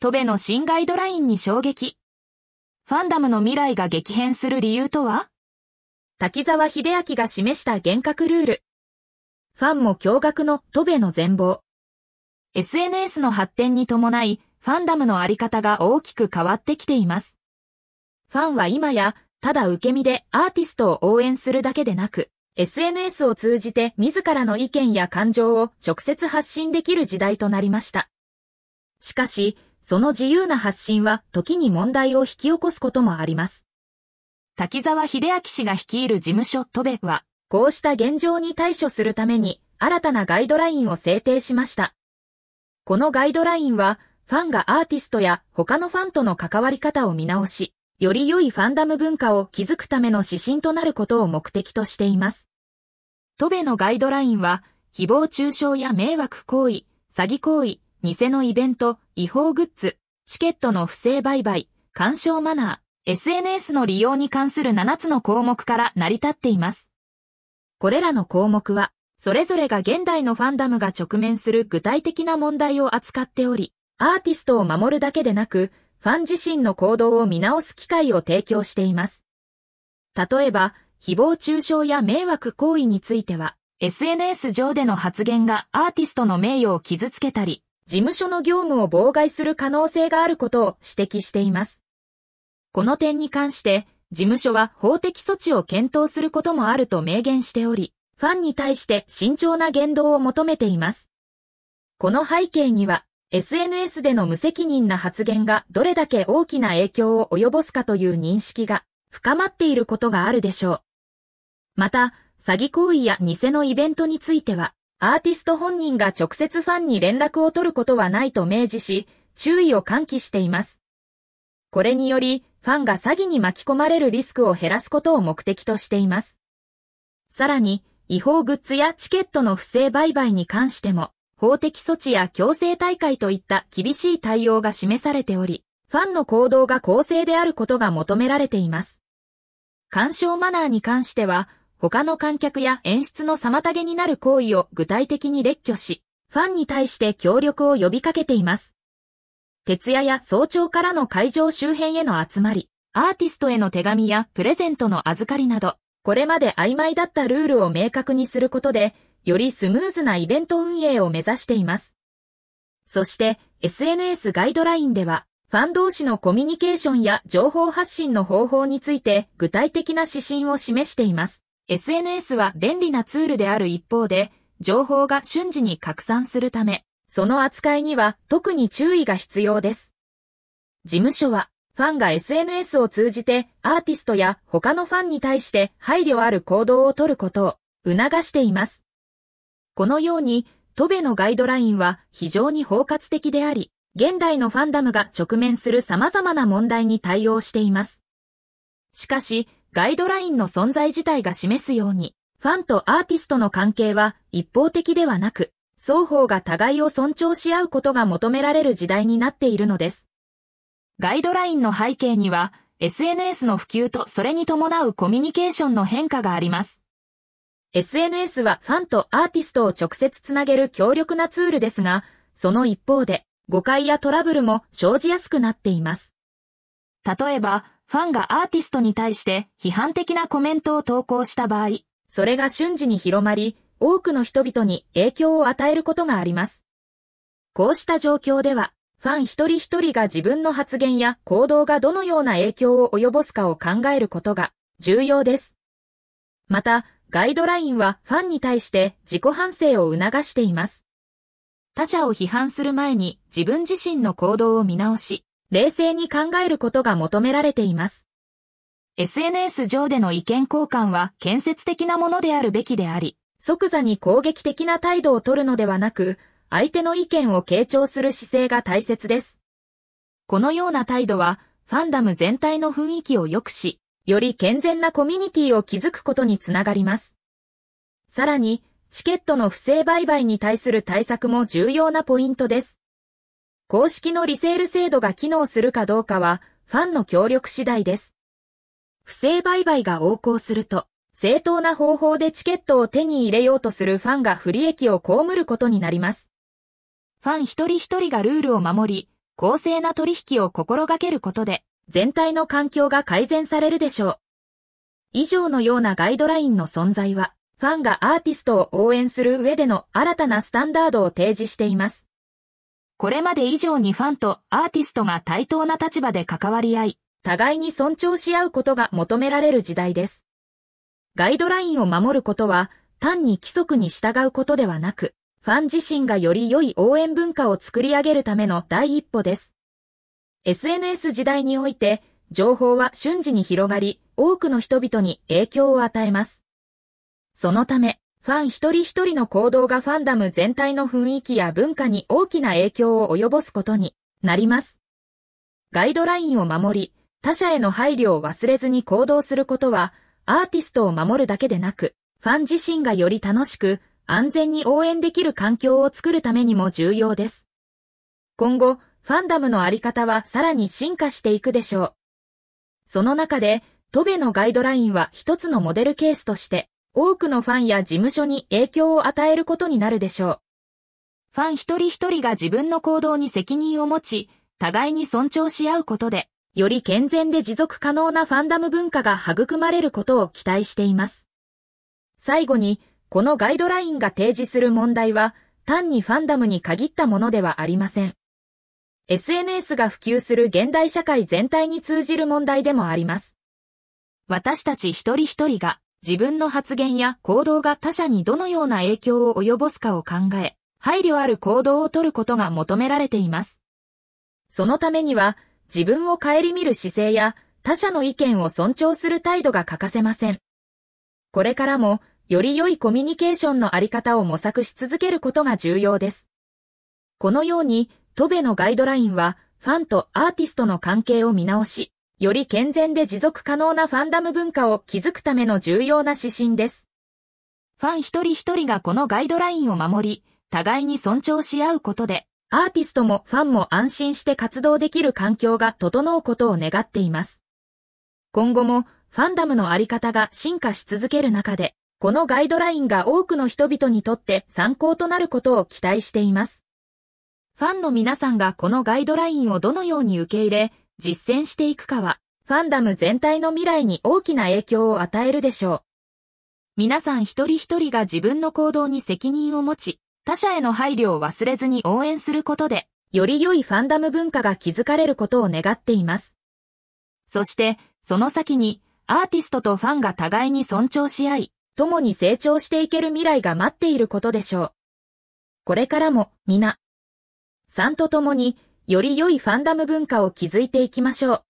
トベの新ガイドラインに衝撃。ファンダムの未来が激変する理由とは滝沢秀明が示した厳格ルール。ファンも驚愕のトベの全貌。SNS の発展に伴い、ファンダムのあり方が大きく変わってきています。ファンは今や、ただ受け身でアーティストを応援するだけでなく、SNS を通じて自らの意見や感情を直接発信できる時代となりました。しかし、その自由な発信は時に問題を引き起こすこともあります。滝沢秀明氏が率いる事務所トベは、こうした現状に対処するために、新たなガイドラインを制定しました。このガイドラインは、ファンがアーティストや他のファンとの関わり方を見直し、より良いファンダム文化を築くための指針となることを目的としています。トベのガイドラインは、誹謗中傷や迷惑行為、詐欺行為、偽のイベント、違法グッズ、チケットの不正売買、干渉マナー、SNS の利用に関する7つの項目から成り立っています。これらの項目は、それぞれが現代のファンダムが直面する具体的な問題を扱っており、アーティストを守るだけでなく、ファン自身の行動を見直す機会を提供しています。例えば、誹謗中傷や迷惑行為については、SNS 上での発言がアーティストの名誉を傷つけたり、事務所の業務を妨害する可能性があることを指摘しています。この点に関して、事務所は法的措置を検討することもあると明言しており、ファンに対して慎重な言動を求めています。この背景には、SNS での無責任な発言がどれだけ大きな影響を及ぼすかという認識が深まっていることがあるでしょう。また、詐欺行為や偽のイベントについては、アーティスト本人が直接ファンに連絡を取ることはないと明示し、注意を喚起しています。これにより、ファンが詐欺に巻き込まれるリスクを減らすことを目的としています。さらに、違法グッズやチケットの不正売買に関しても、法的措置や強制大会といった厳しい対応が示されており、ファンの行動が公正であることが求められています。干渉マナーに関しては、他の観客や演出の妨げになる行為を具体的に列挙し、ファンに対して協力を呼びかけています。徹夜や早朝からの会場周辺への集まり、アーティストへの手紙やプレゼントの預かりなど、これまで曖昧だったルールを明確にすることで、よりスムーズなイベント運営を目指しています。そして、SNS ガイドラインでは、ファン同士のコミュニケーションや情報発信の方法について具体的な指針を示しています。SNS は便利なツールである一方で、情報が瞬時に拡散するため、その扱いには特に注意が必要です。事務所は、ファンが SNS を通じてアーティストや他のファンに対して配慮ある行動をとることを促しています。このように、トベのガイドラインは非常に包括的であり、現代のファンダムが直面する様々な問題に対応しています。しかし、ガイドラインの存在自体が示すように、ファンとアーティストの関係は一方的ではなく、双方が互いを尊重し合うことが求められる時代になっているのです。ガイドラインの背景には、SNS の普及とそれに伴うコミュニケーションの変化があります。SNS はファンとアーティストを直接つなげる強力なツールですが、その一方で誤解やトラブルも生じやすくなっています。例えば、ファンがアーティストに対して批判的なコメントを投稿した場合、それが瞬時に広まり、多くの人々に影響を与えることがあります。こうした状況では、ファン一人一人が自分の発言や行動がどのような影響を及ぼすかを考えることが重要です。また、ガイドラインはファンに対して自己反省を促しています。他者を批判する前に自分自身の行動を見直し、冷静に考えることが求められています。SNS 上での意見交換は建設的なものであるべきであり、即座に攻撃的な態度を取るのではなく、相手の意見を傾聴する姿勢が大切です。このような態度は、ファンダム全体の雰囲気を良くし、より健全なコミュニティを築くことにつながります。さらに、チケットの不正売買に対する対策も重要なポイントです。公式のリセール制度が機能するかどうかは、ファンの協力次第です。不正売買が横行すると、正当な方法でチケットを手に入れようとするファンが不利益を被ることになります。ファン一人一人がルールを守り、公正な取引を心がけることで、全体の環境が改善されるでしょう。以上のようなガイドラインの存在は、ファンがアーティストを応援する上での新たなスタンダードを提示しています。これまで以上にファンとアーティストが対等な立場で関わり合い、互いに尊重し合うことが求められる時代です。ガイドラインを守ることは、単に規則に従うことではなく、ファン自身がより良い応援文化を作り上げるための第一歩です。SNS 時代において、情報は瞬時に広がり、多くの人々に影響を与えます。そのため、ファン一人一人の行動がファンダム全体の雰囲気や文化に大きな影響を及ぼすことになります。ガイドラインを守り、他者への配慮を忘れずに行動することは、アーティストを守るだけでなく、ファン自身がより楽しく、安全に応援できる環境を作るためにも重要です。今後、ファンダムのあり方はさらに進化していくでしょう。その中で、トベのガイドラインは一つのモデルケースとして多くのファンや事務所に影響を与えることになるでしょう。ファン一人一人が自分の行動に責任を持ち、互いに尊重し合うことで、より健全で持続可能なファンダム文化が育まれることを期待しています。最後に、このガイドラインが提示する問題は、単にファンダムに限ったものではありません。SNS が普及する現代社会全体に通じる問題でもあります。私たち一人一人が自分の発言や行動が他者にどのような影響を及ぼすかを考え、配慮ある行動をとることが求められています。そのためには、自分を顧みる姿勢や他者の意見を尊重する態度が欠かせません。これからも、より良いコミュニケーションのあり方を模索し続けることが重要です。このように、トベのガイドラインは、ファンとアーティストの関係を見直し、より健全で持続可能なファンダム文化を築くための重要な指針です。ファン一人一人がこのガイドラインを守り、互いに尊重し合うことで、アーティストもファンも安心して活動できる環境が整うことを願っています。今後もファンダムのあり方が進化し続ける中で、このガイドラインが多くの人々にとって参考となることを期待しています。ファンの皆さんがこのガイドラインをどのように受け入れ、実践していくかは、ファンダム全体の未来に大きな影響を与えるでしょう。皆さん一人一人が自分の行動に責任を持ち、他者への配慮を忘れずに応援することで、より良いファンダム文化が築かれることを願っています。そして、その先に、アーティストとファンが互いに尊重し合い、共に成長していける未来が待っていることでしょう。これからも、皆、さんと共に、より良いファンダム文化を築いていきましょう。